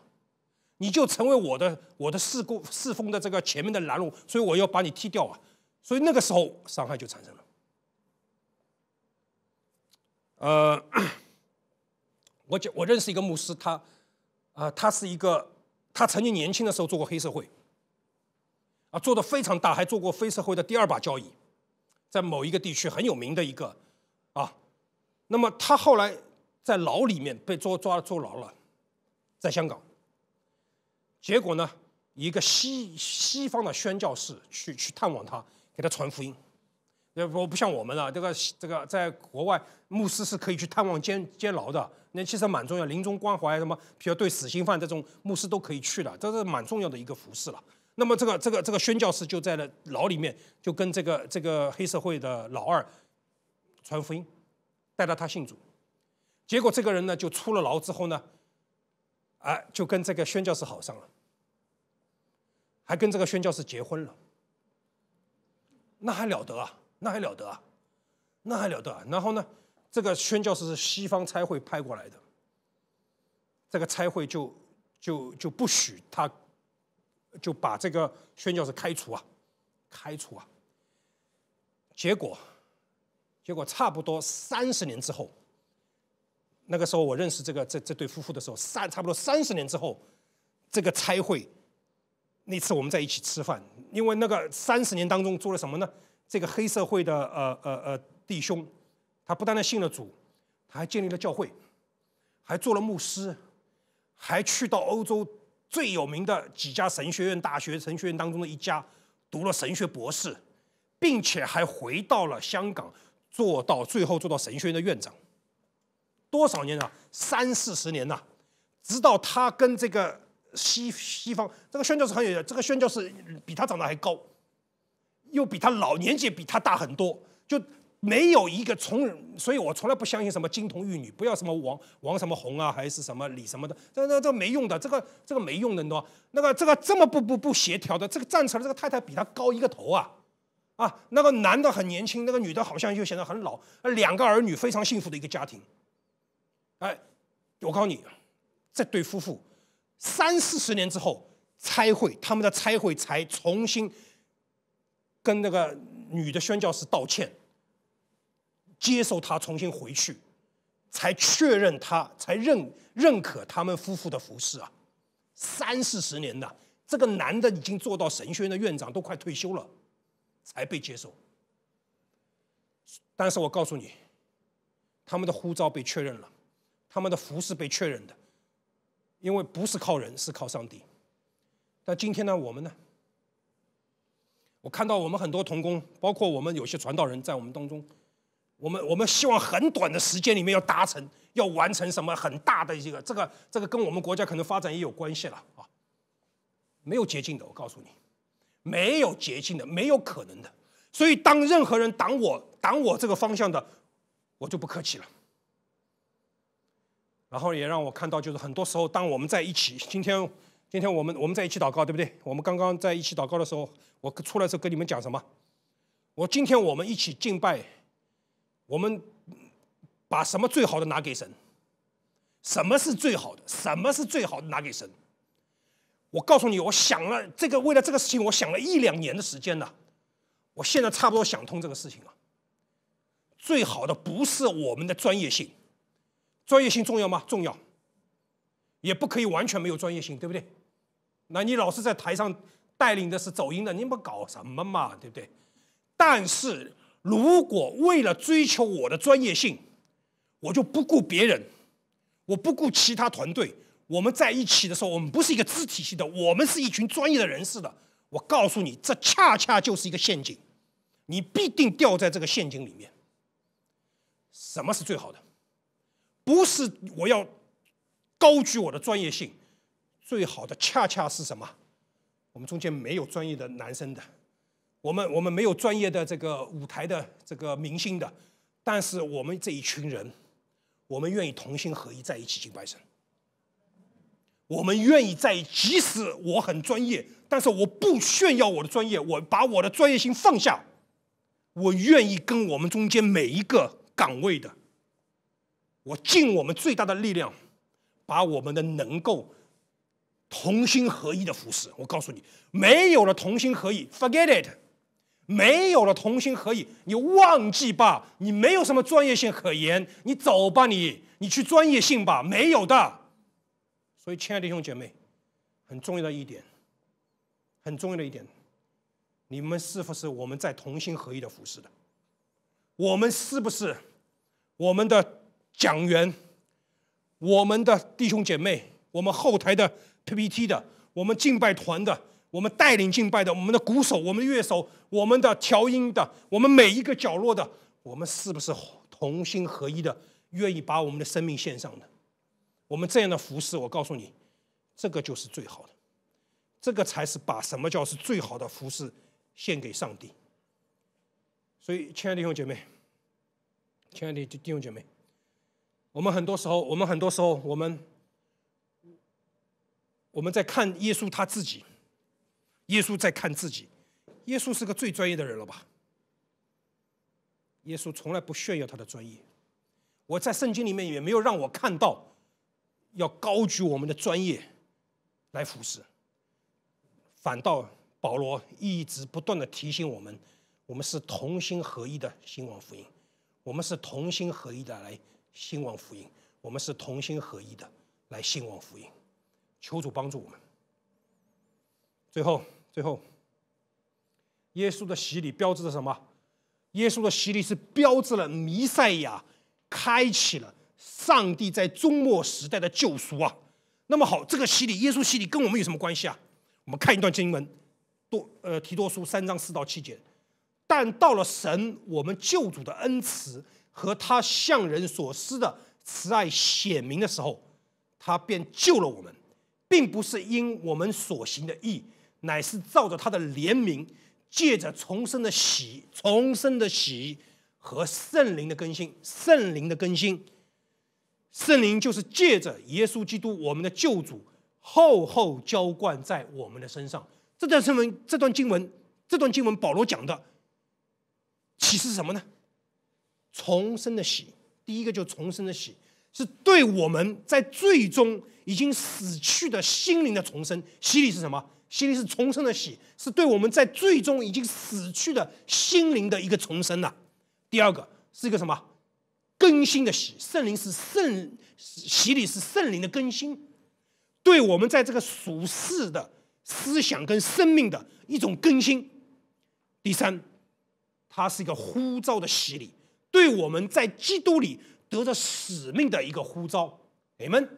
你就成为我的我的四顾四风的这个前面的拦路，所以我要把你踢掉啊！所以那个时候伤害就产生了。呃，我我认识一个牧师，他，啊，他是一个，他曾经年轻的时候做过黑社会，啊，做的非常大，还做过黑社会的第二把交椅，在某一个地区很有名的一个，啊，那么他后来在牢里面被捉抓坐牢了。在香港，结果呢，一个西西方的宣教士去去探望他，给他传福音。那不不像我们了，这个这个在国外，牧师是可以去探望监监牢的。那其实蛮重要，临终关怀什么，比如对死刑犯这种，牧师都可以去的，这是蛮重要的一个服饰了。那么这个这个这个宣教士就在了牢里面，就跟这个这个黑社会的老二传福音，带到他信主。结果这个人呢，就出了牢之后呢。哎，就跟这个宣教士好上了，还跟这个宣教士结婚了，那还了得啊？那还了得啊？那还了得啊？然后呢，这个宣教士是西方差会派过来的，这个差会就就就不许他，就把这个宣教士开除啊，开除啊。结果，结果差不多三十年之后。那个时候我认识这个这这对夫妇的时候，三差不多三十年之后，这个拆会那次我们在一起吃饭，因为那个三十年当中做了什么呢？这个黑社会的呃呃呃弟兄，他不单单信了主，他还建立了教会，还做了牧师，还去到欧洲最有名的几家神学院大学神学院当中的一家读了神学博士，并且还回到了香港，做到最后做到神学院的院长。多少年了？三四十年呐！直到他跟这个西西方这个宣教是很有缘，这个宣教是比他长得还高，又比他老，年纪比他大很多。就没有一个从，所以我从来不相信什么金童玉女，不要什么王王什么红啊，还是什么李什么的，这、这、这没用的，这个、这个没用的，你懂？那个、这个这么不不不协调的，这个站起来这个太太比他高一个头啊！啊，那个男的很年轻，那个女的好像又显得很老，两个儿女非常幸福的一个家庭。哎，我告诉你，这对夫妇三四十年之后拆会，他们的拆会才重新跟那个女的宣教师道歉，接受他重新回去，才确认他才认认可他们夫妇的服饰啊，三四十年的这个男的已经做到神学院的院长，都快退休了，才被接受。但是我告诉你，他们的护照被确认了。他们的福是被确认的，因为不是靠人，是靠上帝。但今天呢，我们呢？我看到我们很多童工，包括我们有些传道人，在我们当中，我们我们希望很短的时间里面要达成、要完成什么很大的一个这个这个，跟我们国家可能发展也有关系了啊。没有捷径的，我告诉你，没有捷径的，没有可能的。所以，当任何人挡我挡我这个方向的，我就不客气了。然后也让我看到，就是很多时候，当我们在一起，今天今天我们我们在一起祷告，对不对？我们刚刚在一起祷告的时候，我出来时候跟你们讲什么？我今天我们一起敬拜，我们把什么最好的拿给神？什么是最好的？什么是最好的拿给神？我告诉你，我想了这个为了这个事情，我想了一两年的时间了。我现在差不多想通这个事情了。最好的不是我们的专业性。专业性重要吗？重要，也不可以完全没有专业性，对不对？那你老是在台上带领的是走音的，你们搞什么嘛，对不对？但是如果为了追求我的专业性，我就不顾别人，我不顾其他团队，我们在一起的时候，我们不是一个肢体系的，我们是一群专业的人士的。我告诉你，这恰恰就是一个陷阱，你必定掉在这个陷阱里面。什么是最好的？不是我要高举我的专业性，最好的恰恰是什么？我们中间没有专业的男生的，我们我们没有专业的这个舞台的这个明星的，但是我们这一群人，我们愿意同心合一在一起敬拜神。我们愿意在，即使我很专业，但是我不炫耀我的专业，我把我的专业性放下，我愿意跟我们中间每一个岗位的。我尽我们最大的力量，把我们的能够同心合一的服侍。我告诉你，没有了同心合一，forget it；没有了同心合一，你忘记吧，你没有什么专业性可言，你走吧，你你去专业性吧，没有的。所以，亲爱的弟兄姐妹，很重要的一点，很重要的一点，你们是不是我们在同心合一的服侍的？我们是不是我们的？讲员，我们的弟兄姐妹，我们后台的 PPT 的，我们敬拜团的，我们带领敬拜的，我们的鼓手，我们的乐手，我们的调音的，我们每一个角落的，我们是不是同心合一的，愿意把我们的生命献上的？我们这样的服饰，我告诉你，这个就是最好的，这个才是把什么叫是最好的服饰献给上帝。所以，亲爱的弟兄姐妹，亲爱的弟兄姐妹。我们很多时候，我们很多时候，我们我们在看耶稣他自己，耶稣在看自己，耶稣是个最专业的人了吧？耶稣从来不炫耀他的专业，我在圣经里面也没有让我看到要高举我们的专业来服侍，反倒保罗一直不断的提醒我们，我们是同心合一的新王福音，我们是同心合一的来。兴旺福音，我们是同心合一的来兴旺福音，求主帮助我们。最后，最后，耶稣的洗礼标志着什么？耶稣的洗礼是标志着弥赛亚开启了上帝在终末时代的救赎啊！那么好，这个洗礼，耶稣洗礼跟我们有什么关系啊？我们看一段经文，多呃提多书三章四到七节，但到了神我们救主的恩慈。和他向人所施的慈爱显明的时候，他便救了我们，并不是因我们所行的义，乃是照着他的怜悯，借着重生的喜重生的喜和圣灵的更新圣灵的更新，圣灵就是借着耶稣基督我们的救主厚厚浇灌在我们的身上。这段圣文这段经文这段经文保罗讲的启示是什么呢？重生的洗，第一个就重生的洗，是对我们在最终已经死去的心灵的重生。洗礼是什么？洗礼是重生的洗，是对我们在最终已经死去的心灵的一个重生呐。第二个是一个什么？更新的洗，圣灵是圣洗礼是圣灵的更新，对我们在这个俗世的思想跟生命的一种更新。第三，它是一个呼召的洗礼。对我们在基督里得着使命的一个呼召你们，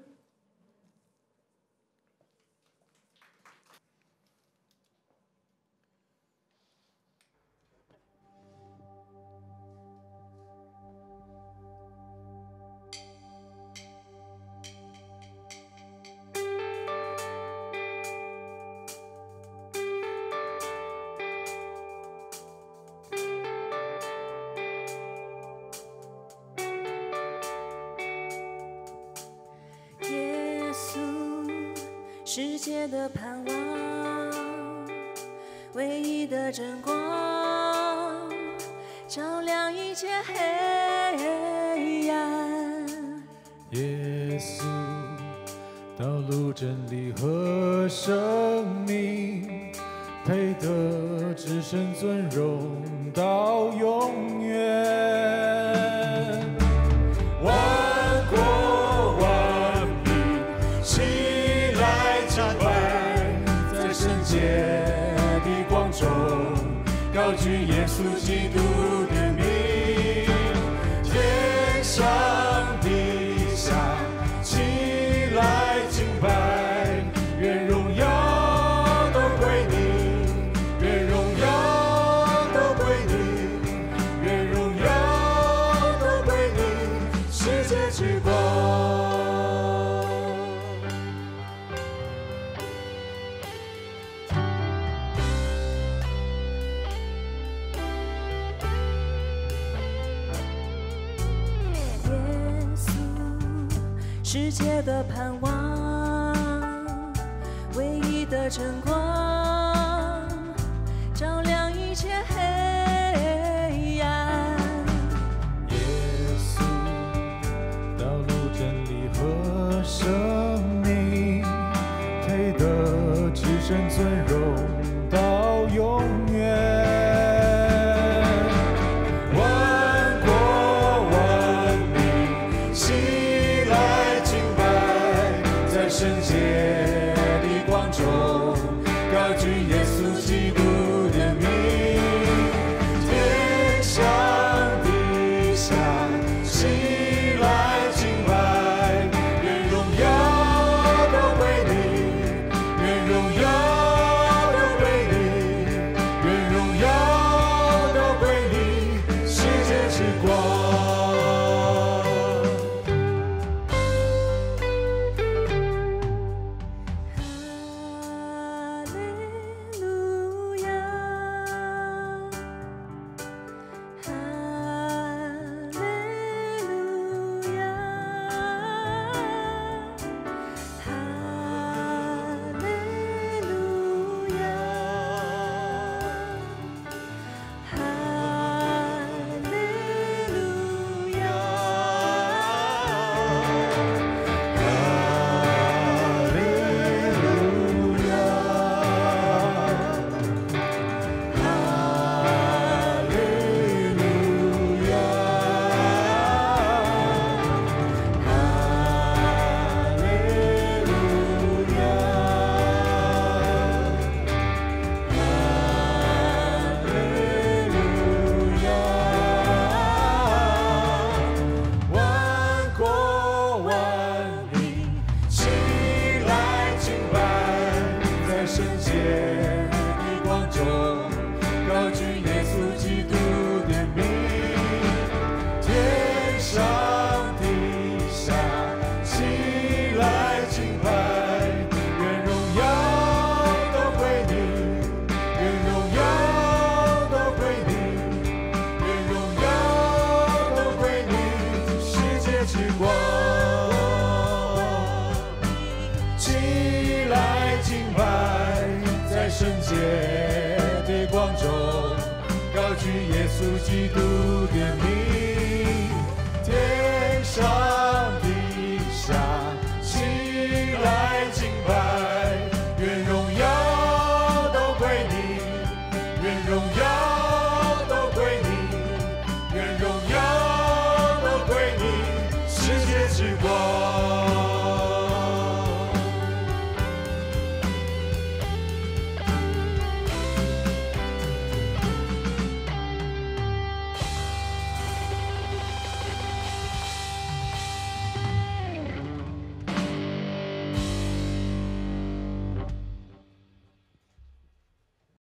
切的盼望，唯一的成功。